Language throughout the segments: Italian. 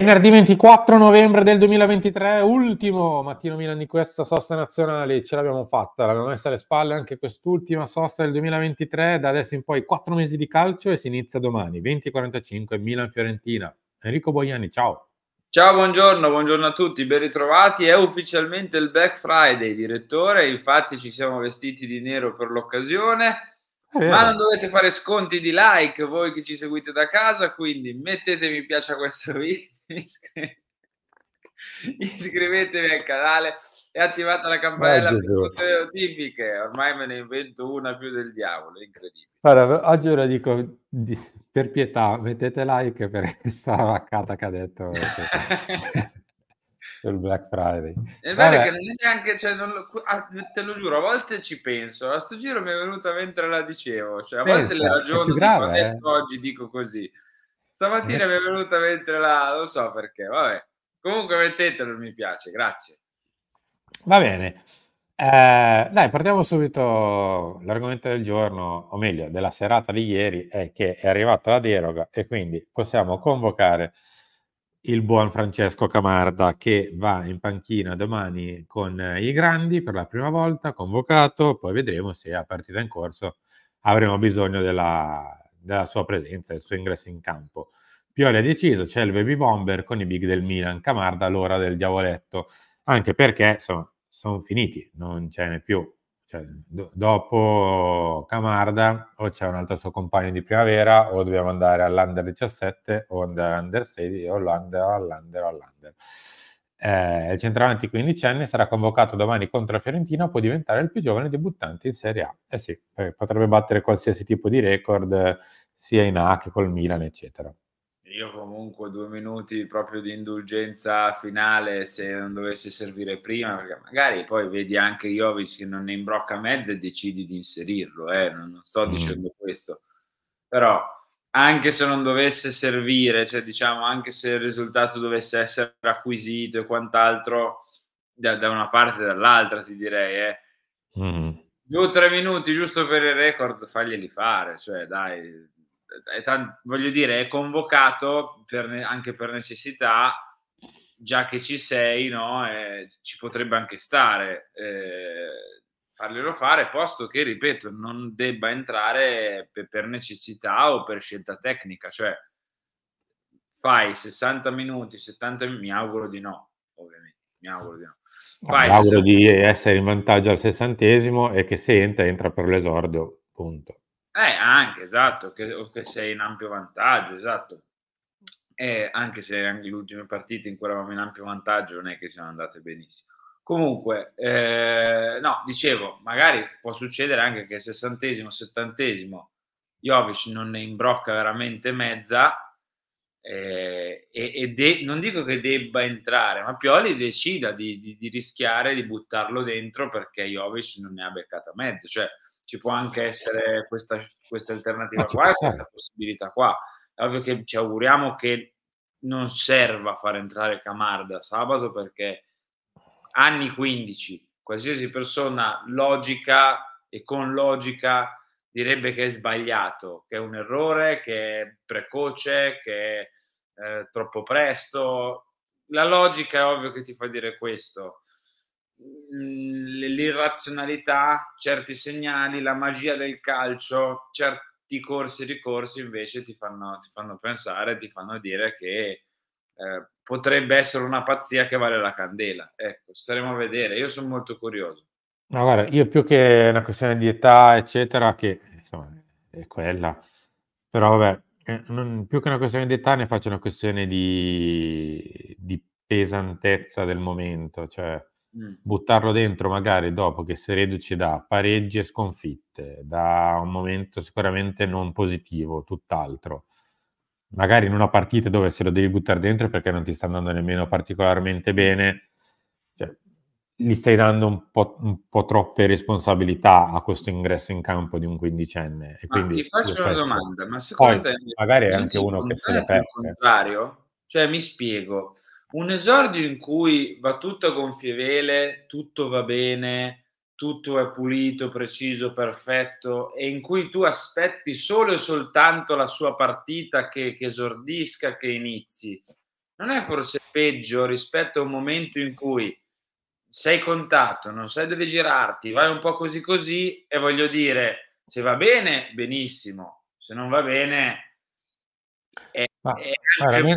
Venerdì 24 novembre del 2023, ultimo mattino Milan di questa sosta nazionale, ce l'abbiamo fatta, l'abbiamo messa alle spalle anche quest'ultima sosta del 2023, da adesso in poi quattro mesi di calcio e si inizia domani, 20.45 Milan-Fiorentina. Enrico Boiani, ciao. Ciao, buongiorno, buongiorno a tutti, ben ritrovati, è ufficialmente il Black Friday, direttore, infatti ci siamo vestiti di nero per l'occasione ma non dovete fare sconti di like voi che ci seguite da casa, quindi mettete mi piace a questo video, iscrivetevi al canale e attivate la campanella ah, per tutte le notifiche. Ormai me ne invento una più del diavolo, incredibile. Allora, oggi ve lo dico di, per pietà, mettete like per questa vaccata che ha detto. il Black Friday. È che non è neanche, cioè, non lo, ah, te lo giuro, a volte ci penso, a sto giro mi è venuta mentre la dicevo, cioè, a Pensa, volte le ragioni grave, dico, eh. adesso eh? oggi dico così, stamattina eh. mi è venuta mentre la, non so perché, vabbè, comunque mettetelo, mi piace, grazie. Va bene, eh, dai, partiamo subito. L'argomento del giorno, o meglio, della serata di ieri, è che è arrivata la deroga e quindi possiamo convocare il buon Francesco Camarda che va in panchina domani con eh, i grandi per la prima volta, convocato, poi vedremo se a partita in corso avremo bisogno della, della sua presenza, del suo ingresso in campo. Pioli ha deciso, c'è il baby bomber con i big del Milan, Camarda l'ora del diavoletto, anche perché insomma sono finiti, non ce n'è più, cioè, do, dopo Camarda o c'è un altro suo compagno di primavera o dobbiamo andare all'under 17 o all'under 16 o all'under o all'under o all'under. Eh, il centravanti quindicenne sarà convocato domani contro la Fiorentina, può diventare il più giovane debuttante in Serie A. Eh sì, eh, potrebbe battere qualsiasi tipo di record eh, sia in A che col Milan, eccetera. Io comunque due minuti proprio di indulgenza finale se non dovesse servire prima, perché magari poi vedi anche Jovic che non ne imbrocca mezza e decidi di inserirlo, eh? non, non sto mm. dicendo questo, però anche se non dovesse servire, cioè diciamo anche se il risultato dovesse essere acquisito e quant'altro, da, da una parte e dall'altra ti direi, eh. Mm. due o tre minuti giusto per il record, faglieli fare, cioè dai, t- voglio dire, è convocato per ne- anche per necessità, già che ci sei, no? Eh, ci potrebbe anche stare. Eh, farglielo fare, posto che, ripeto, non debba entrare per, per necessità o per scelta tecnica, cioè fai 60 minuti, 70 minuti, mi auguro di no, ovviamente, mi auguro di no. Fai mi auguro 60... di essere in vantaggio al sessantesimo e che se entra, entra per l'esordio, punto. Eh, anche, esatto, che, che sei in ampio vantaggio, esatto. E anche se anche le ultime partite in cui eravamo in ampio vantaggio non è che siano andate benissimo. Comunque, eh, no, dicevo, magari può succedere anche che sessantesimo, settantesimo, Jovic non ne imbrocca veramente mezza eh, e, e de- non dico che debba entrare, ma Pioli decida di, di, di rischiare di buttarlo dentro perché Jovic non ne ha beccata mezza. Cioè, ci può anche essere questa, questa alternativa qua e questa possibilità qua. È ovvio che ci auguriamo che non serva far entrare Camarda sabato perché anni 15, qualsiasi persona logica e con logica direbbe che è sbagliato, che è un errore, che è precoce, che è eh, troppo presto. La logica è ovvio che ti fa dire questo l'irrazionalità, certi segnali, la magia del calcio, certi corsi e ricorsi invece ti fanno, ti fanno pensare, ti fanno dire che eh, potrebbe essere una pazzia che vale la candela. Ecco, staremo a vedere. Io sono molto curioso. No, guarda, io più che una questione di età, eccetera, che insomma è quella, però vabbè, eh, non, più che una questione di età ne faccio una questione di, di pesantezza del momento, cioè Mm. buttarlo dentro magari dopo che si riduce da pareggi e sconfitte, da un momento sicuramente non positivo, tutt'altro. Magari in una partita dove se lo devi buttare dentro perché non ti sta andando nemmeno particolarmente bene, cioè, gli stai dando un po', un po', troppe responsabilità a questo ingresso in campo di un quindicenne. E quindi, ti faccio una domanda, ma secondo Poi, te... Magari è anche uno che se ne perde. contrario? Cioè, mi spiego un esordio in cui va tutto a gonfie vele, tutto va bene, tutto è pulito, preciso, perfetto, e in cui tu aspetti solo e soltanto la sua partita che, che esordisca, che inizi. Non è forse peggio rispetto a un momento in cui sei contato, non sai dove girarti, vai un po' così così e voglio dire, se va bene, benissimo, se non va bene... È, Ma, è anche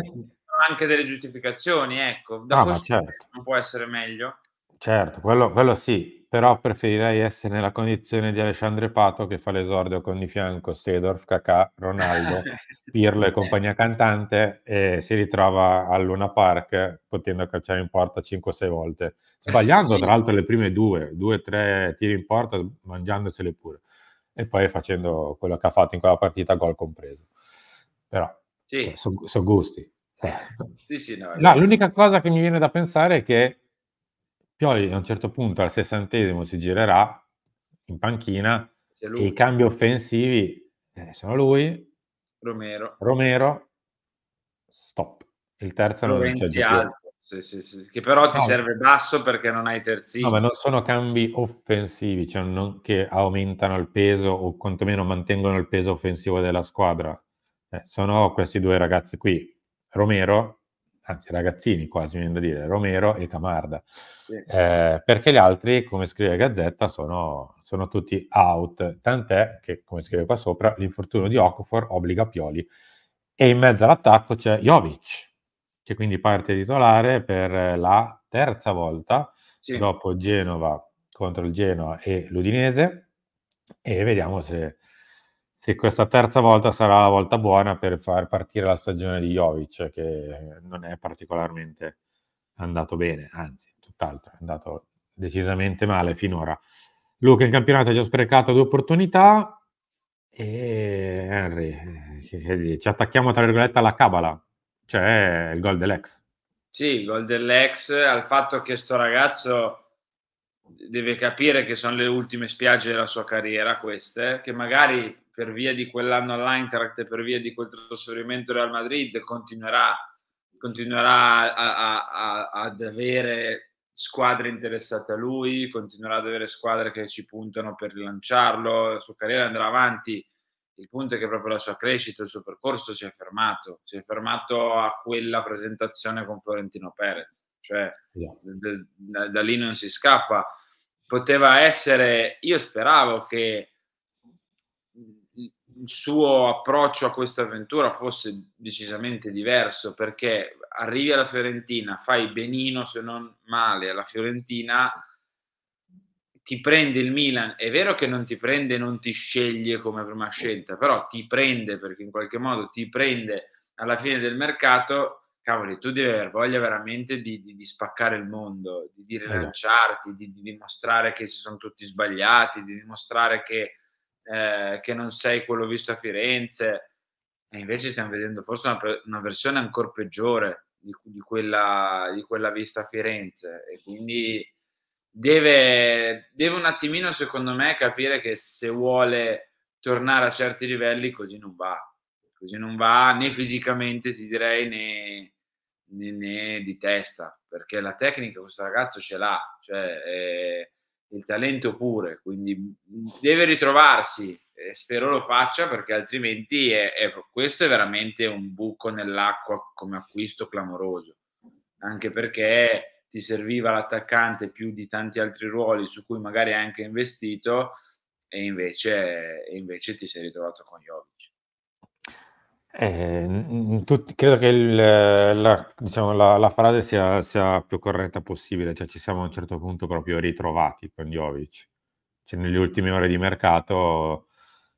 anche delle giustificazioni, ecco, da no, questo certo. non può essere meglio. Certo, quello, quello, sì, però preferirei essere nella condizione di Alessandro Pato che fa l'esordio con di fianco Sedorf, Kakà, Ronaldo, Pirlo e compagnia cantante e si ritrova al Luna Park potendo calciare in porta 5-6 volte, sbagliando sì. tra l'altro le prime due, 2-3 tiri in porta, mangiandosele pure e poi facendo quello che ha fatto in quella partita, gol compreso. Però sì. sono so gusti. Sì, sì, no, no, l'unica cosa che mi viene da pensare è che Pioli a un certo punto al sessantesimo si girerà in panchina e i cambi offensivi eh, sono lui, Romero. Romero, stop. Il terzo non c'è sì, sì, sì. che però ti no. serve basso perché non hai terzino No, ma non sono cambi offensivi, cioè non che aumentano il peso o quantomeno mantengono il peso offensivo della squadra. Eh, sono questi due ragazzi qui. Romero, anzi ragazzini quasi, viene da dire, Romero e Camarda, sì. eh, perché gli altri, come scrive Gazzetta, sono, sono, tutti out, tant'è che, come scrive qua sopra, l'infortunio di Okafor obbliga Pioli e in mezzo all'attacco c'è Jovic, che quindi parte titolare per la terza volta, sì. dopo Genova contro il Genoa e l'Udinese, e vediamo se se questa terza volta sarà la volta buona per far partire la stagione di Jovic, che non è particolarmente andato bene, anzi, tutt'altro, è andato decisamente male finora. Luca in campionato ha già sprecato due opportunità e Henry, eh, ci attacchiamo tra virgolette alla cabala, cioè il gol dell'ex. Sì, il gol dell'ex, al fatto che sto ragazzo deve capire che sono le ultime spiagge della sua carriera queste, che magari per via di quell'anno all'Eintracht e per via di quel trasferimento Real Madrid continuerà, continuerà a, a, a, ad avere squadre interessate a lui, continuerà ad avere squadre che ci puntano per rilanciarlo, la sua carriera andrà avanti. Il punto è che proprio la sua crescita, il suo percorso si è fermato, si è fermato a quella presentazione con Florentino Perez, cioè yeah. da, da lì non si scappa. Poteva essere, io speravo che il suo approccio a questa avventura fosse decisamente diverso perché arrivi alla Fiorentina, fai benino se non male alla Fiorentina, ti prende il Milan, è vero che non ti prende, non ti sceglie come prima scelta, però ti prende perché in qualche modo ti prende alla fine del mercato, cavoli, tu devi aver voglia veramente di, di, di spaccare il mondo, di, rilanciarti, eh. di, di dimostrare che si sono tutti sbagliati, di dimostrare che eh, che non sei quello visto a Firenze. E invece stiamo vedendo forse una, una versione ancora peggiore di, di, quella, di, quella, vista a Firenze. E quindi deve, deve un attimino, secondo me, capire che se vuole tornare a certi livelli così non va. Così non va né fisicamente, ti direi, né, né, né di testa, perché la tecnica questo ragazzo ce l'ha. Cioè, eh, il talento pure, quindi deve ritrovarsi e spero lo faccia perché altrimenti è, è, questo è veramente un buco nell'acqua come acquisto clamoroso, anche perché ti serviva l'attaccante più di tanti altri ruoli su cui magari hai anche investito e invece, e invece ti sei ritrovato con Jovic. Eh, tut- credo che il, la, diciamo, la, la frase sia, sia più corretta possibile, cioè ci siamo a un certo punto proprio ritrovati con Jovic, cioè nelle ultime ore di mercato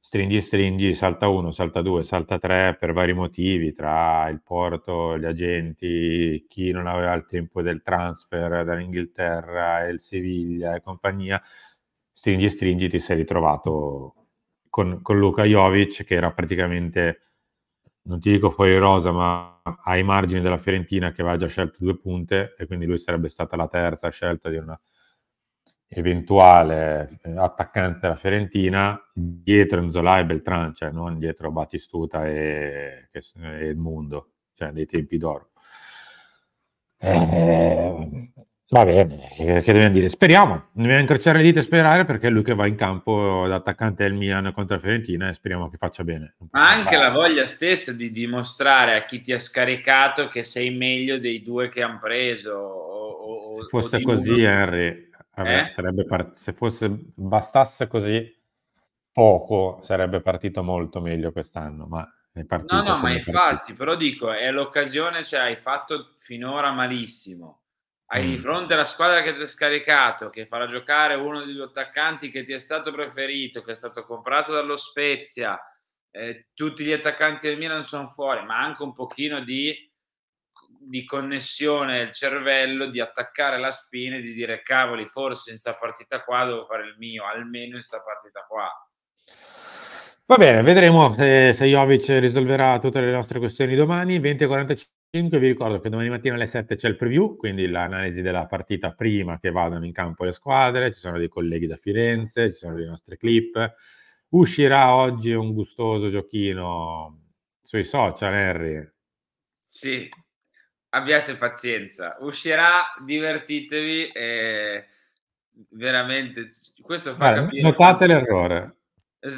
stringi stringi, salta uno, salta due, salta tre per vari motivi, tra il porto, gli agenti, chi non aveva il tempo del transfer dall'Inghilterra, e il Siviglia e compagnia, stringi stringi ti sei ritrovato con, con Luca Jovic che era praticamente non ti dico fuori rosa, ma ai margini della Fiorentina che aveva già scelto due punte e quindi lui sarebbe stata la terza scelta di un eventuale attaccante della Fiorentina dietro Nzola e Beltran, cioè non dietro Battistuta e, Edmundo, cioè dei tempi d'oro. Eh, Va bene, che, eh, che dobbiamo dire? Speriamo, dobbiamo incrociare le dita e sperare perché è lui che va in campo d'attaccante del Milan contro la Fiorentina e speriamo che faccia bene. Ma anche la voglia stessa di dimostrare a chi ti ha scaricato che sei meglio dei due che hanno preso. O, se fosse così, uno... Henry, vabbè, eh? part... se fosse, bastasse così poco, sarebbe partito molto meglio quest'anno, ma è partito No, no, ma infatti, partito. però dico, è l'occasione, cioè hai fatto finora malissimo hai di mm. fronte la squadra che ti ha scaricato, che farà giocare uno degli attaccanti che ti è stato preferito, che è stato comprato dallo Spezia, eh, tutti gli attaccanti del Milan sono fuori, ma anche un pochino di, di connessione del cervello, di attaccare la spina e di dire cavoli, forse in sta partita qua devo fare il mio, almeno in sta partita qua. Va bene, vedremo se, se Jovic risolverà tutte le nostre questioni domani. 20.45 5 vi ricordo che domani mattina alle 7 c'è il preview, quindi l'analisi della partita prima che vadano in campo le squadre, ci sono dei colleghi da Firenze, ci sono le nostre clip. Uscirà oggi un gustoso giochino sui social, Henry. Sì, abbiate pazienza, uscirà, divertitevi e veramente questo fa Beh, capire. Notate l'errore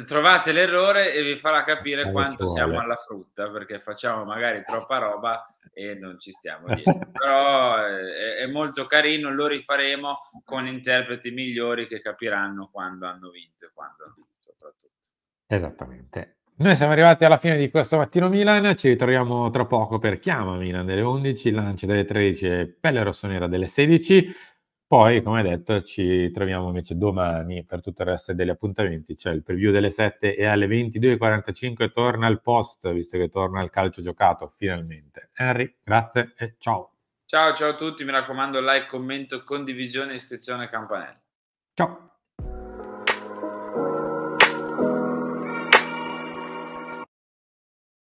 trovate l'errore e vi farà capire Come quanto siamo alla frutta perché facciamo magari eh. troppa roba e non ci stiamo dietro però eh, è, è, molto carino lo rifaremo con interpreti migliori che capiranno quando hanno vinto e quando hanno vinto soprattutto esattamente noi siamo arrivati alla fine di questo mattino Milan ci ritroviamo tra poco per Chiama Milan delle 11 Lancio delle 13 Pelle Rossonera delle 16 poi, come detto, ci troviamo invece domani per tutto il resto degli appuntamenti. C'è il preview delle 7 e alle 22.45 torna il post, visto che torna il calcio giocato finalmente. Henry, grazie e ciao. Ciao, ciao a tutti. Mi raccomando, like, commento, condivisione, iscrizione e campanella. Ciao.